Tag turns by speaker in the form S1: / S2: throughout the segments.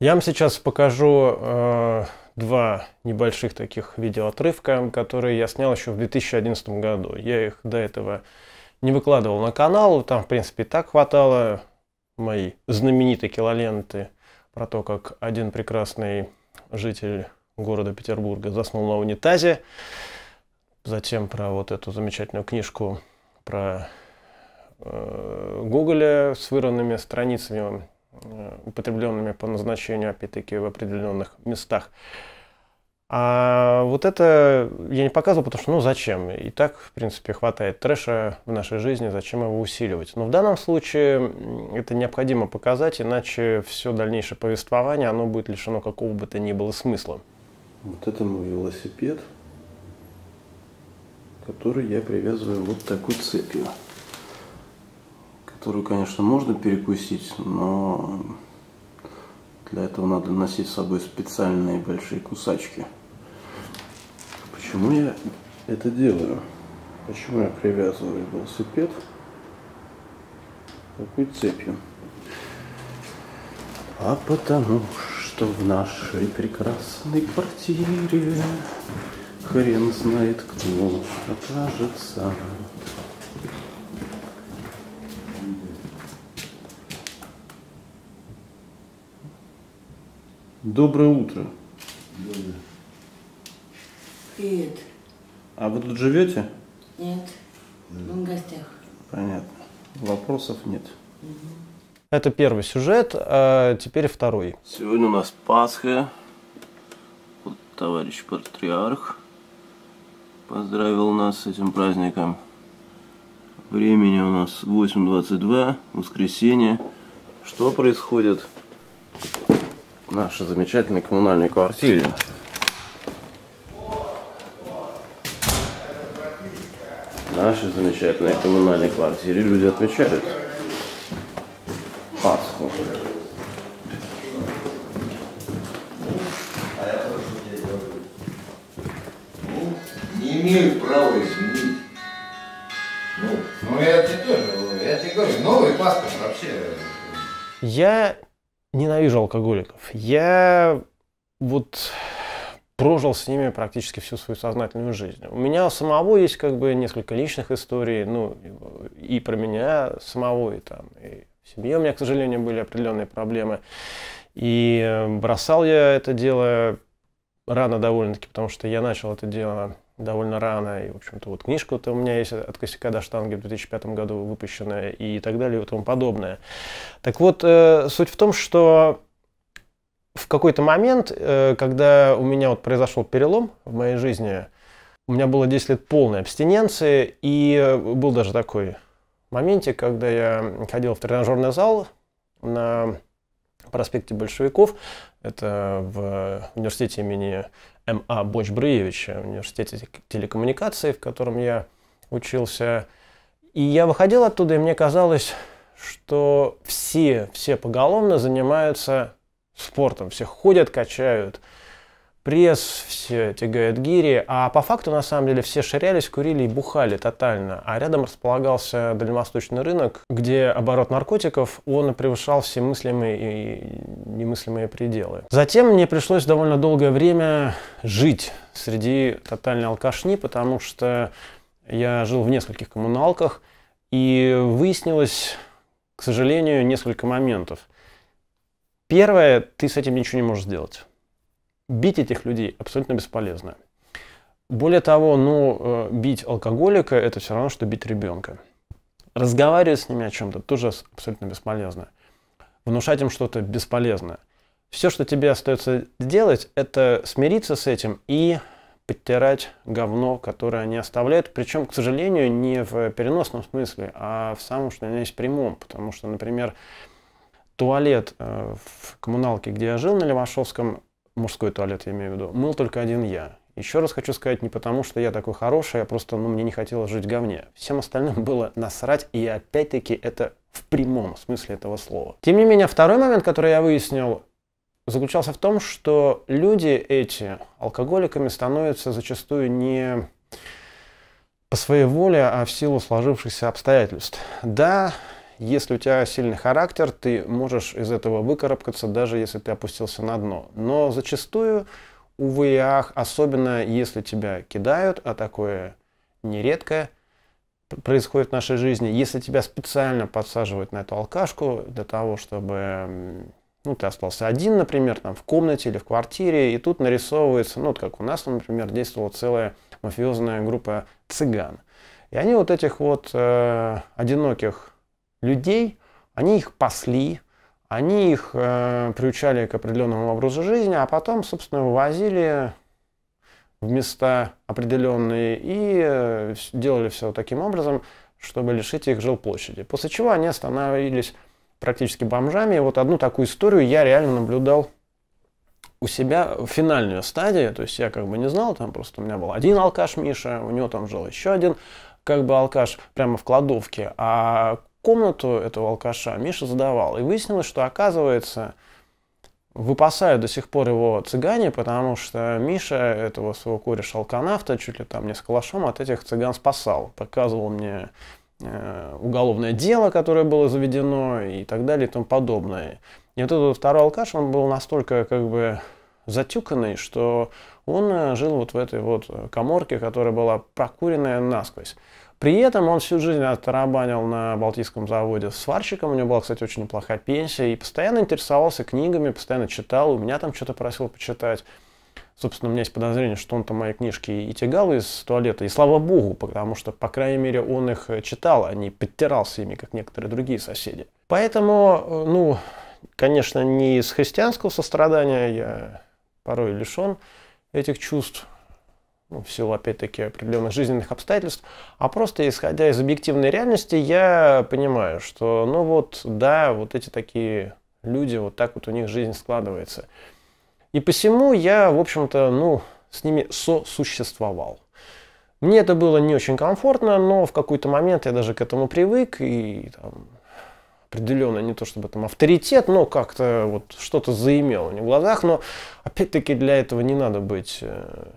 S1: Я вам сейчас покажу э, два небольших таких видеоотрывка, которые я снял еще в 2011 году. Я их до этого не выкладывал на канал, там, в принципе, так хватало. Мои знаменитые килоленты про то, как один прекрасный житель города Петербурга заснул на унитазе. Затем про вот эту замечательную книжку про э, Гоголя с выранными страницами Э, употребленными по назначению, опять-таки, в определенных местах. А вот это я не показывал, потому что ну зачем? И так, в принципе, хватает трэша в нашей жизни, зачем его усиливать? Но в данном случае это необходимо показать, иначе все дальнейшее повествование, оно будет лишено какого бы то ни было смысла.
S2: Вот это мой велосипед, который я привязываю вот такой цепью которую, конечно, можно перекусить, но для этого надо носить с собой специальные большие кусачки. Почему я это делаю? Почему я привязываю велосипед такой цепью? А потому что в нашей прекрасной квартире хрен знает кто окажется. Доброе утро. Привет. А вы тут живете? Нет. Мы в гостях. Понятно. Вопросов нет. Угу.
S1: Это первый сюжет, а теперь второй.
S2: Сегодня у нас Пасха. Вот товарищ патриарх поздравил нас с этим праздником. Времени у нас 8.22, воскресенье. Что происходит? нашей замечательной коммунальной квартире. Нашей замечательной коммунальной квартире люди отмечают Пасху. Ну, не имею права изменить. Ну, ну я тебе тоже, я тебе говорю, новый паспорт вообще. Э,
S1: я ненавижу алкоголиков. Я вот прожил с ними практически всю свою сознательную жизнь. У меня самого есть как бы несколько личных историй, ну, и про меня самого, и там, и в семье у меня, к сожалению, были определенные проблемы. И э, бросал я это дело рано довольно-таки, потому что я начал это дело довольно рано. И, в общем-то, вот книжка-то у меня есть от косяка до штанги в 2005 году выпущенная и так далее и тому подобное. Так вот, э, суть в том, что в какой-то момент, э, когда у меня вот произошел перелом в моей жизни, у меня было 10 лет полной абстиненции, и был даже такой моменте, когда я ходил в тренажерный зал на проспекте Большевиков, это в университете имени М.А. боч э, в университете телекоммуникаций, в котором я учился. И я выходил оттуда, и мне казалось, что все, все поголовно занимаются спортом. Все ходят, качают, пресс, все тягают гири, а по факту на самом деле все ширялись, курили и бухали тотально. А рядом располагался дальневосточный рынок, где оборот наркотиков, он превышал все мыслимые и немыслимые пределы. Затем мне пришлось довольно долгое время жить среди тотальной алкашни, потому что я жил в нескольких коммуналках, и выяснилось, к сожалению, несколько моментов. Первое, ты с этим ничего не можешь сделать бить этих людей абсолютно бесполезно. Более того, ну, э, бить алкоголика – это все равно, что бить ребенка. Разговаривать с ними о чем-то тоже абсолютно бесполезно. Внушать им что-то бесполезно. Все, что тебе остается сделать, это смириться с этим и подтирать говно, которое они оставляют. Причем, к сожалению, не в переносном смысле, а в самом, что у есть прямом. Потому что, например, туалет э, в коммуналке, где я жил на Левашовском, мужской туалет, я имею в виду, мыл только один я. Еще раз хочу сказать, не потому что я такой хороший, а просто ну, мне не хотелось жить в говне. Всем остальным было насрать, и опять-таки это в прямом смысле этого слова. Тем не менее, второй момент, который я выяснил, заключался в том, что люди эти алкоголиками становятся зачастую не по своей воле, а в силу сложившихся обстоятельств. Да, если у тебя сильный характер, ты можешь из этого выкарабкаться, даже если ты опустился на дно. Но зачастую, увы и ах, особенно если тебя кидают, а такое нередко происходит в нашей жизни, если тебя специально подсаживают на эту алкашку для того, чтобы ну, ты остался один, например, там в комнате или в квартире, и тут нарисовывается, ну, вот как у нас, например, действовала целая мафиозная группа цыган. И они вот этих вот э, одиноких людей, они их пасли, они их э, приучали к определенному образу жизни, а потом, собственно, вывозили в места определенные и э, делали все таким образом, чтобы лишить их жилплощади. После чего они становились практически бомжами. И вот одну такую историю я реально наблюдал у себя в финальную стадию. То есть я как бы не знал, там просто у меня был один алкаш Миша, у него там жил еще один как бы алкаш прямо в кладовке, а комнату этого алкаша Миша задавал. И выяснилось, что, оказывается, выпасают до сих пор его цыгане, потому что Миша этого своего кореша алканавта чуть ли там не с калашом от этих цыган спасал. Показывал мне э, уголовное дело, которое было заведено и так далее и тому подобное. И вот этот второй алкаш, он был настолько как бы затюканный, что он э, жил вот в этой вот э, коморке, которая была прокуренная насквозь. При этом он всю жизнь оттарабанил на Балтийском заводе сварщиком, у него была, кстати, очень неплохая пенсия, и постоянно интересовался книгами, постоянно читал, у меня там что-то просил почитать. Собственно, у меня есть подозрение, что он там мои книжки и тягал из туалета, и слава богу, потому что, по крайней мере, он их э, читал, а не подтирался ими, как некоторые другие соседи. Поэтому, э, ну, конечно, не из христианского сострадания я порой лишен этих чувств, ну, в силу, опять-таки, определенных жизненных обстоятельств, а просто исходя из объективной реальности, я понимаю, что, ну вот, да, вот эти такие люди, вот так вот у них жизнь складывается. И посему я, в общем-то, ну, с ними сосуществовал. Мне это было не очень комфортно, но в какой-то момент я даже к этому привык, и там, определенно не то чтобы там авторитет, но как-то вот что-то заимел у него в глазах, но опять-таки для этого не надо быть э,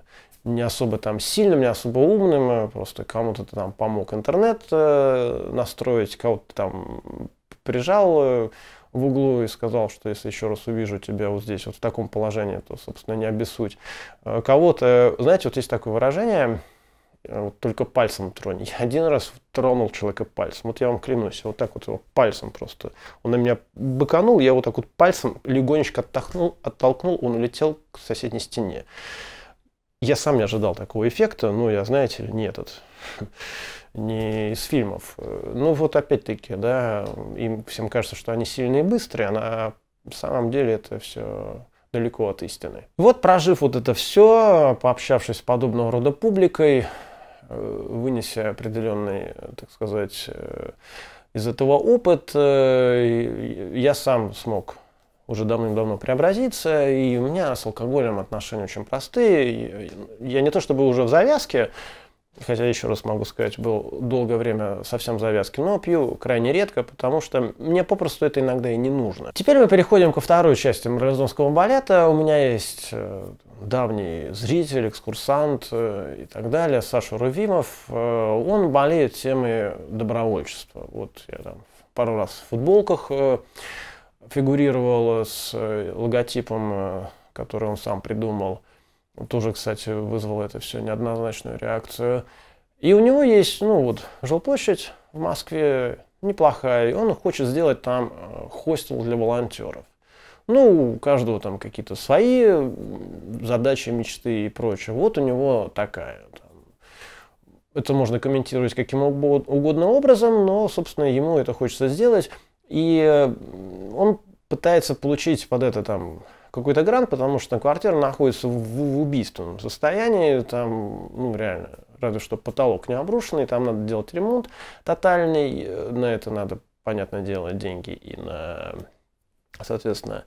S1: не особо там сильным, не особо умным, а просто кому-то там помог интернет э, настроить, кого-то там прижал э, в углу и сказал, что если еще раз увижу тебя вот здесь, вот в таком положении, то, собственно, не обессудь. Э, кого-то, знаете, вот есть такое выражение, вот только пальцем тронь. Я один раз тронул человека пальцем, вот я вам клянусь, вот так вот его пальцем просто. Он на меня быканул, я вот так вот пальцем легонечко оттолкнул, оттолкнул он улетел к соседней стене. Я сам не ожидал такого эффекта, но ну, я, знаете, не этот, не из фильмов. Ну, вот опять-таки, да, им всем кажется, что они сильные и быстрые, а на самом деле это все далеко от истины. Вот прожив вот это все, пообщавшись с подобного рода публикой, э, вынеся определенный, так сказать, э, из этого опыт, э, я сам смог уже давным-давно преобразиться, и у меня с алкоголем отношения очень простые. Я не то чтобы уже в завязке, хотя еще раз могу сказать, был долгое время совсем в завязке но пью крайне редко, потому что мне попросту это иногда и не нужно. Теперь мы переходим ко второй части марлезонского балета. У меня есть э, давний зритель, экскурсант э, и так далее, Саша Рувимов. Э, он болеет темой добровольчества. Вот я там пару раз в футболках фигурировал с э, логотипом, э, который он сам придумал. Он тоже, кстати, вызвал это все неоднозначную реакцию. И у него есть, ну вот, жилплощадь в Москве неплохая, и он хочет сделать там э, хостел для волонтеров. Ну, у каждого там какие-то свои задачи, мечты и прочее. Вот у него такая. Там. Это можно комментировать каким угодно образом, но, собственно, ему это хочется сделать. И э, он пытается получить под это там какой-то грант, потому что квартира находится в, в убийственном состоянии, там, ну, реально, разве что потолок не обрушенный, там надо делать ремонт тотальный, э, на это надо, понятное дело, деньги и на, соответственно,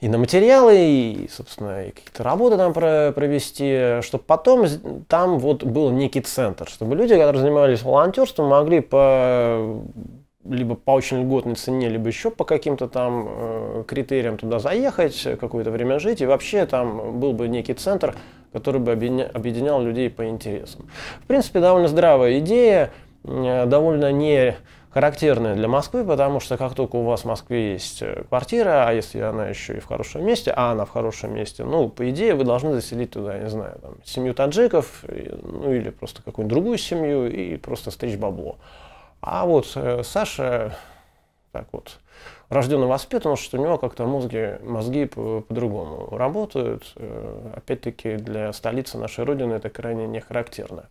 S1: и на материалы, и, собственно, и какие-то работы там провести, чтобы потом там вот был некий центр, чтобы люди, которые занимались волонтерством, могли по либо по очень льготной цене, либо еще по каким-то там э, критериям туда заехать, э, какое-то время жить. И вообще там был бы некий центр, который бы объединял людей по интересам. В принципе, довольно здравая идея, э, довольно не характерная для Москвы, потому что как только у вас в Москве есть э, квартира, а если она еще и в хорошем месте, а она в хорошем месте, ну, по идее, вы должны заселить туда, не знаю, там, семью таджиков, ну, или просто какую-нибудь другую семью и просто стричь бабло. А вот э, Саша, так вот, рожден и воспитан, что у него как-то мозги, мозги по-другому по работают. Э, опять-таки, для столицы нашей Родины это крайне не характерно.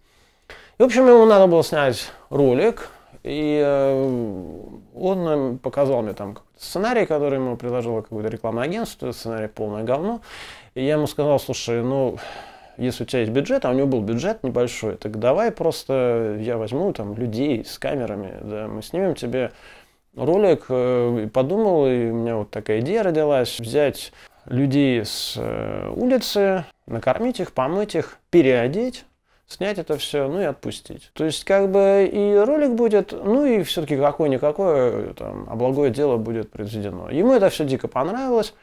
S1: И, в общем, ему надо было снять ролик, и э, он показал мне там сценарий, который ему предложило какое-то рекламное агентство, сценарий полное говно. И я ему сказал, слушай, ну, если у тебя есть бюджет, а у него был бюджет небольшой, так давай просто я возьму там людей с камерами, да, мы снимем тебе ролик, э, подумал, и у меня вот такая идея родилась, взять людей с э, улицы, накормить их, помыть их, переодеть, снять это все, ну и отпустить. То есть, как бы и ролик будет, ну и все-таки какое-никакое там благое дело будет произведено. Ему это все дико понравилось.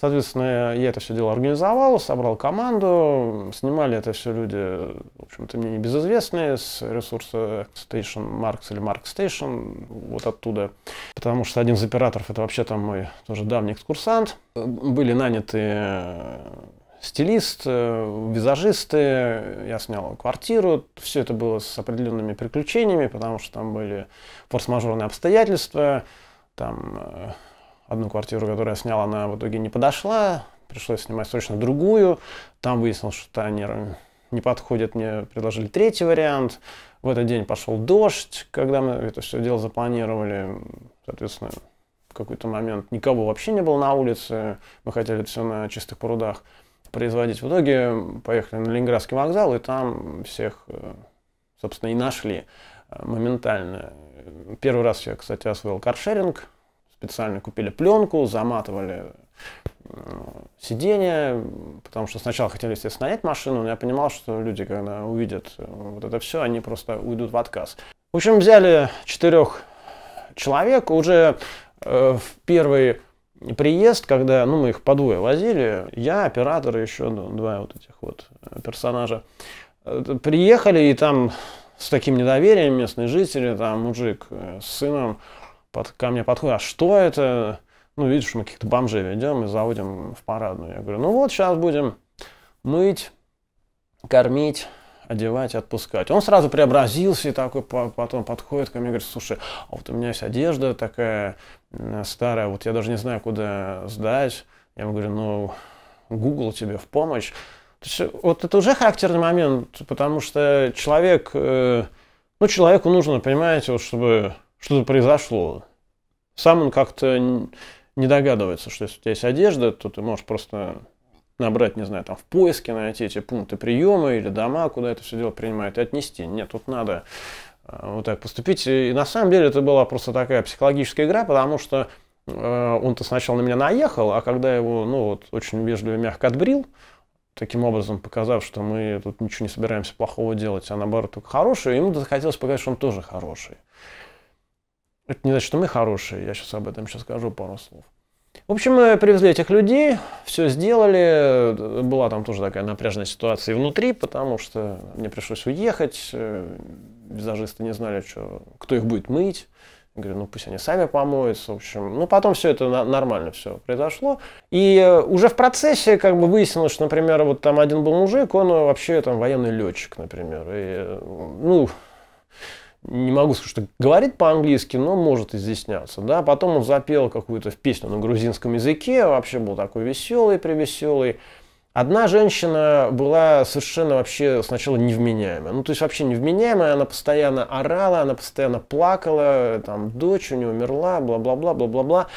S1: Соответственно, я это все дело организовал, собрал команду, снимали это все люди, в общем-то, мне небезызвестные, с ресурса Station Marks или Mark Station, вот оттуда. Потому что один из операторов, это вообще там мой тоже давний экскурсант. Были наняты э, стилист, визажисты, я снял квартиру. Все это было с определенными приключениями, потому что там были форс-мажорные обстоятельства, там э, одну квартиру, которую я снял, она в итоге не подошла, пришлось снимать срочно другую. Там выяснилось, что тайнер не подходит, мне предложили третий вариант. В этот день пошел дождь, когда мы это все дело запланировали. Соответственно, в какой-то момент никого вообще не было на улице. Мы хотели это все на чистых прудах производить. В итоге поехали на Ленинградский вокзал, и там всех, э, собственно, и нашли э, моментально. Первый раз я, кстати, освоил каршеринг специально купили пленку, заматывали э, сиденье, потому что сначала хотели, естественно, нанять машину, но я понимал, что люди, когда увидят э, вот это все, они просто уйдут в отказ. В общем, взяли четырех человек, уже э, в первый приезд, когда ну, мы их по двое возили, я, оператор, еще два вот этих вот э, персонажа, приехали, и там с таким недоверием местные жители, там мужик с сыном, под, ко мне подходит, а что это? Ну, видишь, мы каких-то бомжей ведем и заводим в парадную. Я говорю, ну вот сейчас будем мыть, кормить, одевать, отпускать. Он сразу преобразился и такой потом подходит ко мне и говорит, слушай, а вот у меня есть одежда такая э, старая, вот я даже не знаю, куда сдать. Я ему говорю, ну, Google тебе в помощь. То есть, вот это уже характерный момент, потому что человек, э, ну, человеку нужно, понимаете, вот чтобы что-то произошло. Сам он как-то не догадывается, что если у тебя есть одежда, то ты можешь просто набрать, не знаю, там в поиске найти эти пункты приема или дома, куда это все дело принимают, и отнести. Нет, тут надо э, вот так поступить. И на самом деле это была просто такая психологическая игра, потому что э, он-то сначала на меня наехал, а когда его, ну вот, очень вежливо и мягко отбрил, таким образом показав, что мы тут ничего не собираемся плохого делать, а наоборот только хорошее, ему захотелось показать, что он тоже хороший. Это не значит, что мы хорошие, я сейчас об этом сейчас скажу пару слов. В общем, мы привезли этих людей, все сделали. Э, была там тоже такая напряженная ситуация внутри, потому что мне пришлось уехать. Э, визажисты не знали, что, кто их будет мыть. Я говорю, ну пусть они сами помоются. В общем, ну потом все это нормально все произошло. И э, уже в процессе как бы выяснилось, что, например, вот там один был мужик, он вообще там военный летчик, например. И, ну, не могу сказать, что говорит по-английски, но может изъясняться. Да? Потом он запел какую-то песню на грузинском языке, вообще был такой веселый, привеселый. Одна женщина была совершенно вообще сначала невменяемая. Ну, то есть вообще невменяемая, она постоянно орала, она постоянно плакала, там, дочь у нее умерла, бла-бла-бла, бла-бла-бла.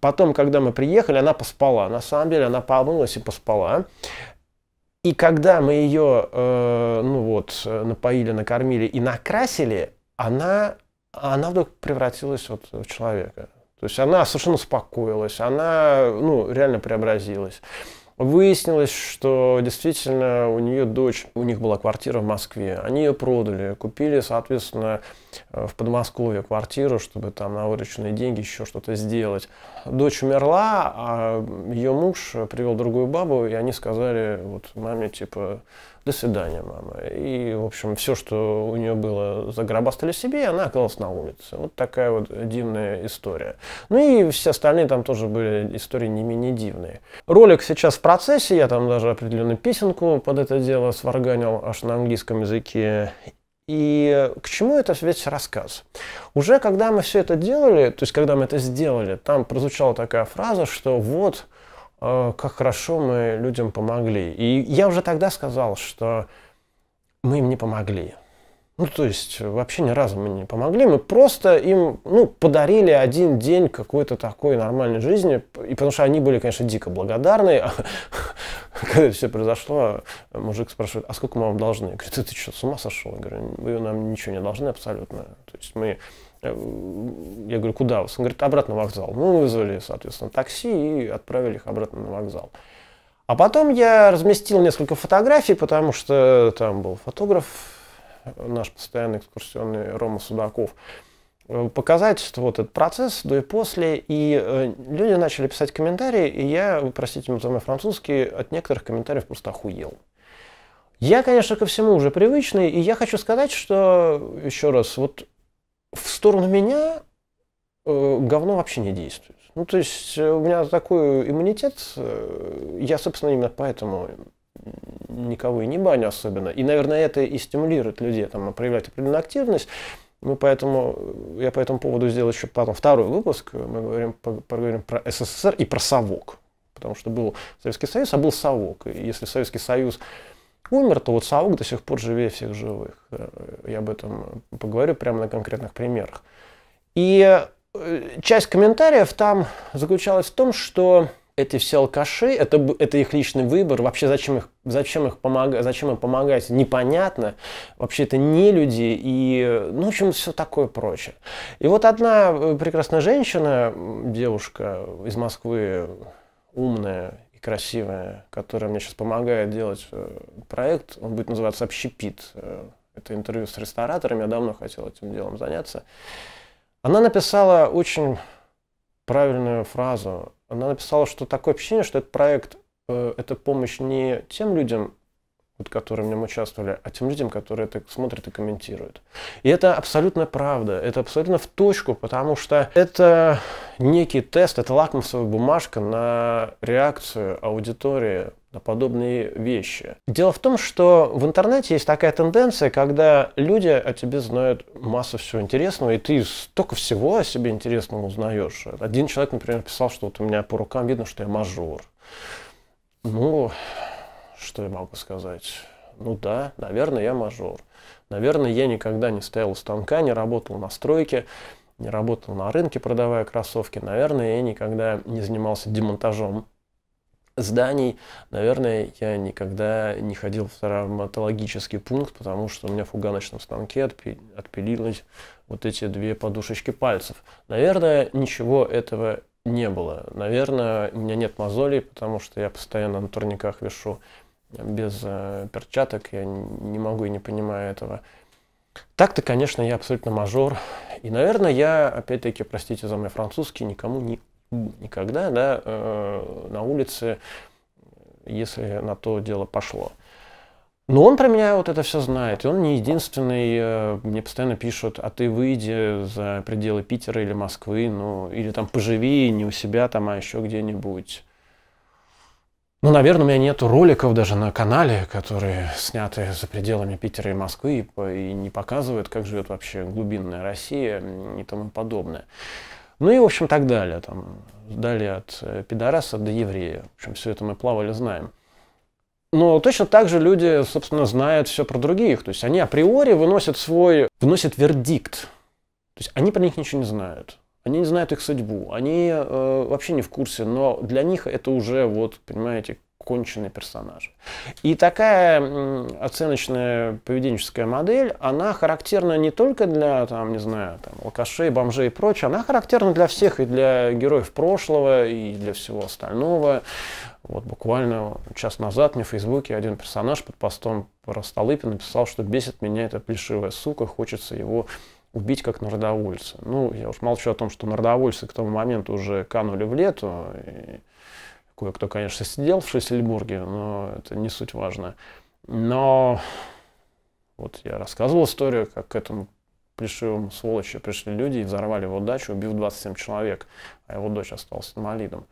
S1: Потом, когда мы приехали, она поспала. На самом деле она помылась и поспала. И когда мы ее, э, ну вот, э, напоили, накормили и накрасили, она, она вдруг превратилась вот в человека. То есть она совершенно успокоилась, она ну, реально преобразилась. Выяснилось, что действительно у нее дочь, у них была квартира в Москве, они ее продали, купили, соответственно, э, в Подмосковье квартиру, чтобы там на вырученные деньги еще что-то сделать. Дочь умерла, а ее муж привел другую бабу, и они сказали вот маме, типа, до свидания, мама. И, в общем, все, что у нее было, заграбастали себе, и она оказалась на улице. Вот такая вот дивная история. Ну и все остальные там тоже были истории не менее дивные. Ролик сейчас в процессе, я там даже определенную песенку под это дело сварганил аж на английском языке. И к чему это весь рассказ? Уже когда мы все это делали, то есть когда мы это сделали, там прозвучала такая фраза, что вот Э, как хорошо мы людям помогли. И я уже тогда сказал, что мы им не помогли. Ну, то есть, э, вообще ни разу мы не помогли, мы просто им, ну, подарили один день какой-то такой нормальной жизни, и потому что они были, конечно, дико благодарны, когда это все произошло, мужик спрашивает, а сколько мы вам должны? говорит, ты, ты что, с ума сошел? Я говорю, вы нам ничего не должны абсолютно. То есть мы Э, я говорю, куда вас? Он говорит, обратно на вокзал. Ну, мы вызвали, соответственно, такси и отправили их обратно на вокзал. А потом я разместил несколько фотографий, потому что там был фотограф, наш постоянный экскурсионный Рома Судаков, э, показать что вот этот процесс до и после. И э, люди начали писать комментарии, и я, простите за мой французский, от некоторых комментариев просто охуел. Я, конечно, ко всему уже привычный, и я хочу сказать, что, еще раз, вот в сторону меня э, говно вообще не действует. Ну, то есть э, у меня такой иммунитет, э, я, собственно, именно поэтому никого и не баню особенно. И, наверное, это и стимулирует людей там, проявлять определенную активность. Мы поэтому, я по этому поводу сделал еще потом второй выпуск. Мы говорим, поговорим про СССР и про совок. Потому что был Советский Союз, а был совок. И если Советский Союз умер, то вот Саук до сих пор живее всех живых. Э, я об этом поговорю прямо на конкретных примерах. И э, часть комментариев там заключалась в том, что эти все алкаши, это, это их личный выбор, вообще зачем, их, зачем, их помог, зачем им помогать, непонятно, вообще это не люди, и, ну, в общем, все такое прочее. И вот одна э, прекрасная женщина, девушка из Москвы, умная, и красивая, которая мне сейчас помогает делать э, проект. Он будет называться «Общепит». Э, это интервью с рестораторами, я давно хотел этим делом заняться. Она написала очень правильную фразу. Она написала, что такое ощущение, что этот проект э, – это помощь не тем людям, под которым мы участвовали, а тем людям, которые это смотрят и комментируют. И это абсолютно правда, это абсолютно в точку, потому что это некий тест, это лакмусовая бумажка на реакцию аудитории на подобные вещи. Дело в том, что в интернете есть такая тенденция, когда люди о тебе знают массу всего интересного, и ты столько всего о себе интересного узнаешь. Один человек, например, писал, что вот у меня по рукам видно, что я мажор. Ну, что я могу сказать? Ну да, наверное, я мажор. Наверное, я никогда не стоял у станка, не работал на стройке, не работал на рынке, продавая кроссовки. Наверное, я никогда не занимался демонтажом зданий. Наверное, я никогда не ходил в травматологический пункт, потому что у меня в фуганочном станке отпи отпилилось вот эти две подушечки пальцев. Наверное, ничего этого не было. Наверное, у меня нет мозолей, потому что я постоянно на турниках вешу без э, перчаток, я не могу и не понимаю этого. Так-то, конечно, я абсолютно мажор. И, наверное, я, опять-таки, простите за мой французский, никому не, никогда, да, э, на улице, если на то дело пошло. Но он про меня вот это все знает, и он не единственный. Э, мне постоянно пишут, а ты выйди за пределы Питера или Москвы, ну, или там поживи не у себя там, а еще где-нибудь. Ну, наверное, у меня нет роликов даже на канале, которые сняты за пределами Питера и Москвы и, и не показывают, как живет вообще глубинная Россия и тому подобное. Ну и, в общем, так далее. Там, далее от э, пидораса до еврея. В общем, все это мы плавали, знаем. Но точно так же люди, собственно, знают все про других. То есть они априори выносят свой, выносят вердикт. То есть они про них ничего не знают. Они не знают их судьбу, они э, вообще не в курсе, но для них это уже, вот, понимаете, конченый персонаж. И такая оценочная поведенческая модель, она характерна не только для, там, не знаю, там, лакашей, бомжей и прочее, она характерна для всех, и для героев прошлого, и для всего остального. Вот буквально час назад мне в Фейсбуке один персонаж под постом про Столыпин написал, что бесит меня эта плешивая сука, хочется его убить как нордовольцы. Ну, я уж молчу о том, что нордовольцы к тому моменту уже канули в лету. Кое-кто, конечно, сидел в Шессельбурге, но это не суть важная. Но вот я рассказывал историю, как к этому плешивому сволочи пришли люди и взорвали его дачу, убив 27 человек, а его дочь осталась инвалидом.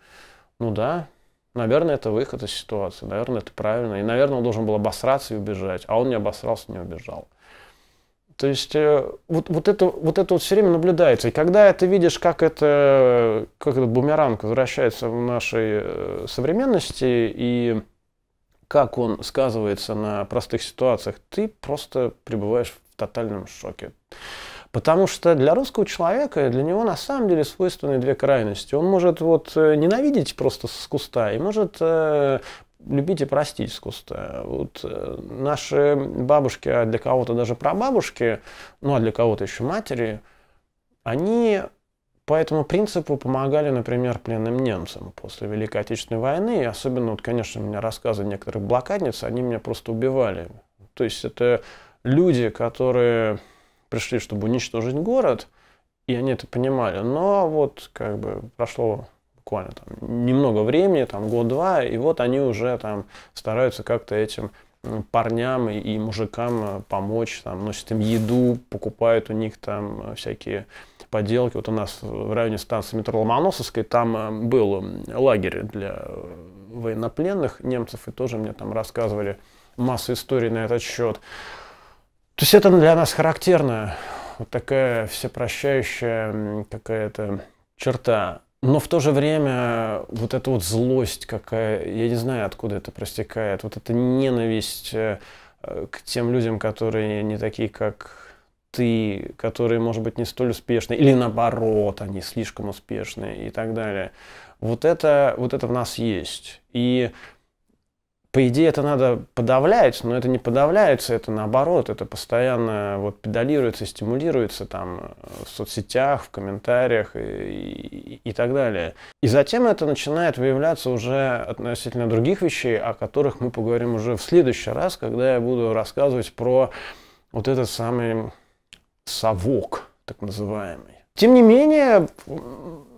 S1: Ну да, наверное, это выход из ситуации, наверное, это правильно. И, наверное, он должен был обосраться и убежать, а он не обосрался, не убежал. То есть э, вот, вот, это, вот это вот все время наблюдается. И когда ты видишь, как, это, как этот бумеранг возвращается в нашей э, современности и как он сказывается на простых ситуациях, ты просто пребываешь в тотальном шоке. Потому что для русского человека, для него на самом деле свойственны две крайности. Он может вот э, ненавидеть просто с куста и может любите простить искусство. Вот э, наши бабушки, а для кого-то даже прабабушки, ну а для кого-то еще матери, они по этому принципу помогали, например, пленным немцам после Великой Отечественной войны. И особенно, вот, конечно, мне рассказы некоторых блокадниц, они меня просто убивали. То есть это люди, которые пришли, чтобы уничтожить город, и они это понимали. Но вот как бы прошло буквально там, немного времени, там год-два, и вот они уже там стараются как-то этим парням и, и мужикам э, помочь, там, носят им еду, покупают у них там э, всякие поделки. Вот у нас в районе станции метро Ломоносовской там э, был лагерь для военнопленных немцев, и тоже мне там рассказывали массу историй на этот счет. То есть это для нас характерно, вот такая всепрощающая какая-то черта но в то же время вот эта вот злость какая, я не знаю, откуда это простекает, вот эта ненависть э, э, к тем людям, которые не такие, как ты, которые, может быть, не столь успешны, или наоборот, они слишком успешны и так далее. Вот это, вот это в нас есть. И по идее, это надо подавлять, но это не подавляется, это наоборот, это постоянно вот педалируется, стимулируется там э, в соцсетях, в комментариях и, и, и так далее. И затем это начинает выявляться уже относительно других вещей, о которых мы поговорим уже в следующий раз, когда я буду рассказывать про вот этот самый совок, так называемый. Тем не менее,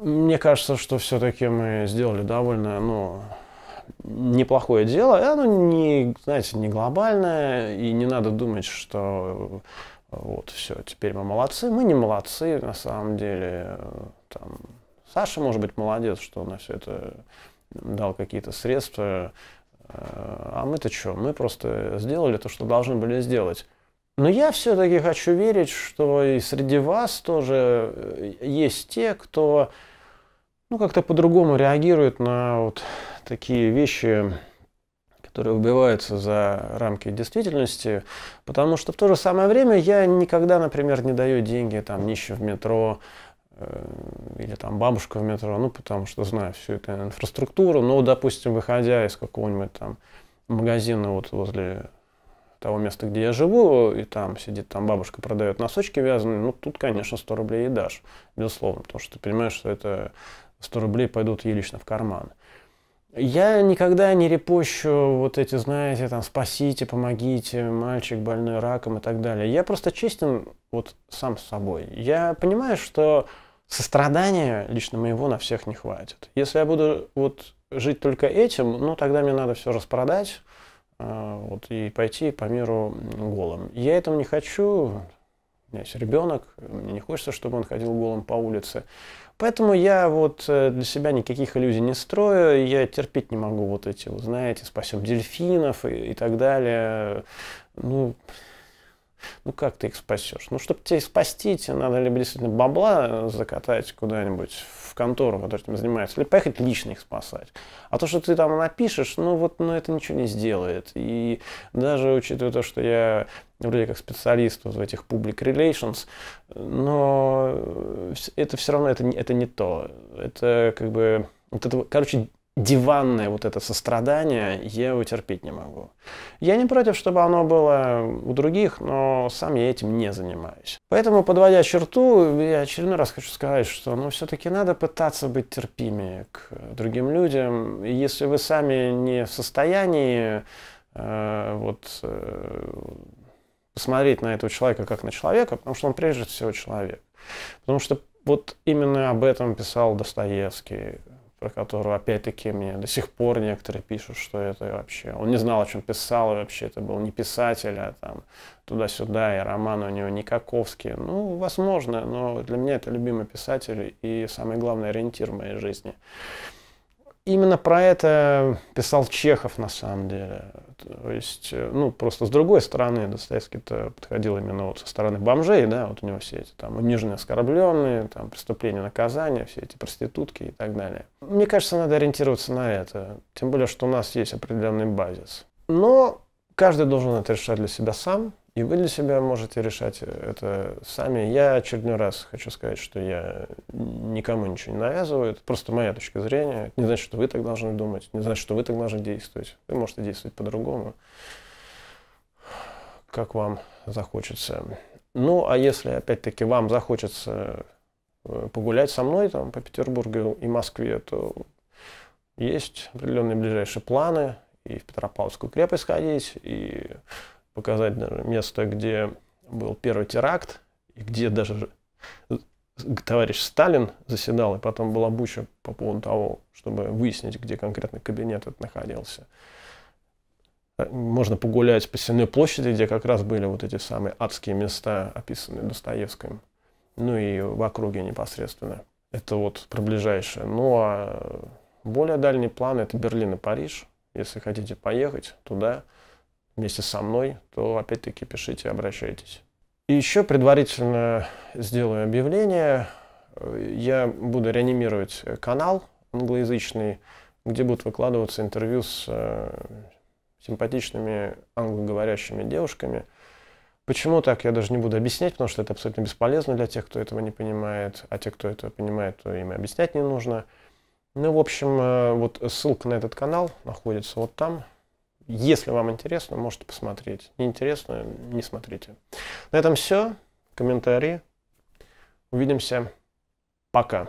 S1: мне кажется, что все-таки мы сделали довольно, ну, неплохое дело, и оно не, знаете, не глобальное, и не надо думать, что э, вот, все, теперь мы молодцы. Мы не молодцы, на самом деле. Э, там, Саша, может быть, молодец, что на все это дал какие-то средства. Э, а мы-то что? Мы просто сделали то, что должны были сделать. Но я все-таки хочу верить, что и среди вас тоже есть те, кто ну, как-то по-другому реагирует на вот такие вещи, которые убиваются за рамки действительности, потому что в то же самое время я никогда, например, не даю деньги там нищим в метро, э, или там бабушка в метро, ну, потому что знаю всю эту инфраструктуру, но, ну, допустим, выходя из какого-нибудь там магазина вот возле того места, где я живу, и там сидит там бабушка, продает носочки вязаные, ну, тут, конечно, 100 рублей и дашь, безусловно, потому что ты понимаешь, что это 100 рублей пойдут ей лично в карман. Я никогда не репощу вот эти, знаете, там, спасите, помогите, мальчик больной раком и так далее. Я просто честен вот сам с собой. Я понимаю, что сострадания лично моего на всех не хватит. Если я буду вот жить только этим, ну, тогда мне надо все распродать, а, вот, и пойти по миру голым. Я этого не хочу, у меня есть ребенок, мне не хочется, чтобы он ходил голым по улице. Поэтому я вот э, для себя никаких иллюзий не строю, я терпеть не могу вот эти, вы знаете, спасем дельфинов и, и так далее. Ну, ну как ты их спасешь? Ну, чтобы тебя спасти, тебе надо либо действительно бабла э, закатать куда-нибудь в контору, которая этим занимается, либо поехать лично их спасать. А то, что ты там напишешь, ну вот ну, это ничего не сделает. И даже учитывая то, что я вроде как специалист вот в этих public relations, но это все равно это, это не то. Это как бы... Вот это, короче, диванное вот это сострадание я утерпеть не могу. Я не против, чтобы оно было у других, но сам я этим не занимаюсь. Поэтому, подводя черту, я очередной раз хочу сказать, что ну, все-таки надо пытаться быть терпимее к другим людям. И если вы сами не в состоянии э, вот, э, посмотреть на этого человека как на человека, потому что он прежде всего человек. Потому что вот именно об этом писал Достоевский про которого опять-таки, мне до сих пор некоторые пишут, что это вообще... Он не знал, о чем писал, и вообще это был не писатель, а там туда-сюда, и роман у него Никаковский. Ну, возможно, но для меня это любимый писатель и самый главный ориентир в моей жизни. Именно про это писал Чехов, на самом деле. То э, есть, э, ну, просто с другой стороны Достоевский-то подходил именно вот со стороны бомжей, да, вот у него все эти там униженные оскорбленные, там преступления, наказания, все эти проститутки и так далее. Мне кажется, надо ориентироваться на это, тем более, что у нас есть определенный базис. Но каждый должен это решать для себя сам, и вы для себя можете решать это сами. Я очередной раз хочу сказать, что я никому ничего не навязываю. Это просто моя точка зрения. не значит, что вы так должны думать, не значит, что вы так должны действовать. Вы можете действовать по-другому, как вам захочется. Ну, а если, опять-таки, вам захочется э, погулять со мной там по Петербургу и Москве, то есть определенные ближайшие планы и в Петропавловскую крепость ходить, и показать даже место, где был первый теракт, и где даже товарищ Сталин заседал, и потом была буча по поводу того, чтобы выяснить, где конкретный кабинет этот находился. Э, можно погулять по Сенной площади, где как раз были вот эти самые адские места, описанные Достоевским. Ну и в округе непосредственно. Это вот приближайшее. Ну а более дальний план – это Берлин и Париж. Если хотите поехать туда – вместе со мной, то опять-таки пишите, обращайтесь. И еще предварительно сделаю объявление. Я буду реанимировать канал англоязычный, где будут выкладываться интервью с э, симпатичными англоговорящими девушками. Почему так, я даже не буду объяснять, потому что это абсолютно бесполезно для тех, кто этого не понимает, а те, кто это понимает, то им и объяснять не нужно. Ну, в общем, э, вот ссылка на этот канал находится вот там. Если вам интересно, можете посмотреть. Не интересно, не смотрите. На этом все. Комментарии. Увидимся. Пока.